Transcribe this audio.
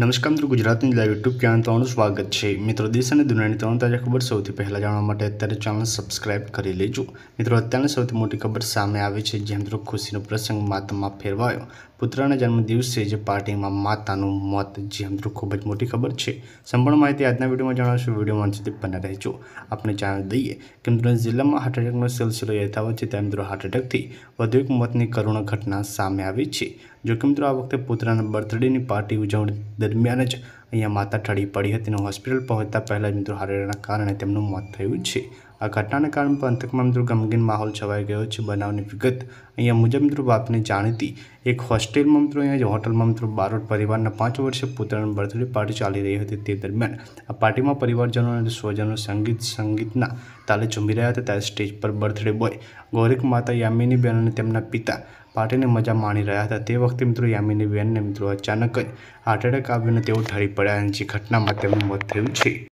નમસ્કાર મિત્રો ગુજરાતની લાઈવ યુટ્યુબ ચેનલ તમારું સ્વાગત છે મિત્રો દેશ અને દુનિયાની ત્રણ તાજા ખબર સૌથી પહેલાં જાણવા માટે અત્યારે ચેનલ સબસ્ક્રાઇબ કરી લેજો મિત્રો અત્યારની સૌથી મોટી ખબર સામે આવી છે જે મિત્રો ખુશીનો પ્રસંગ માતામાં ફેરવાયો પુત્રના જન્મ દિવસે જે પાર્ટીમાં માતાનું મોત જે મિત્રો ખૂબ જ મોટી ખબર છે સંપૂર્ણ માહિતી આજના વિડીયોમાં જણાવશો વિડીયોમાં સુધી બને રહેજો આપણે જાણી દઈએ કે મિત્રો જિલ્લામાં હાર્ટ એટેકનો સિલસિલો યથાવત છે ત્યાં મિત્રો હાર્ટ એટેકથી વધુ એક મોતની કરુણ ઘટના સામે આવી છે જોકે મિત્રો આ વખતે પુત્રના બર્થડેની પાર્ટી ઉજવણી દરમિયાન જ અહીંયા માતા ઢળી પડી હતી અને હોસ્પિટલ પહોંચતા પહેલાં જ મિત્રો હારેડાના કારણે તેમનું મોત થયું છે આ ઘટનાને કારણે પંથકમાં મિત્રો ગમગીન માહોલ છવાઈ ગયો છે બનાવની વિગત અહીંયા મુજબ મિત્રો બાપને જાણીતી એક હોસ્ટેલમાં મિત્રો અહીંયા હોટલમાં મિત્રો બારોટ પરિવારના પાંચ વર્ષે પુત્રની બર્થડે પાર્ટી ચાલી રહી હતી તે દરમિયાન આ પાર્ટીમાં પરિવારજનો અને સ્વજનો સંગીત સંગીતના તાલે ઝૂમી રહ્યા હતા ત્યારે સ્ટેજ પર બર્થડે બોય ગૌરિક માતા યામિની બેન અને તેમના પિતા પાર્ટીને મજા માણી રહ્યા હતા તે વખતે મિત્રો યામિની બેનને મિત્રો અચાનક જ હાર્ટ એટેક આવ્યો અને તેઓ ઠરી પડ્યા અને જે ઘટનામાં તેમનું મોત થયું છે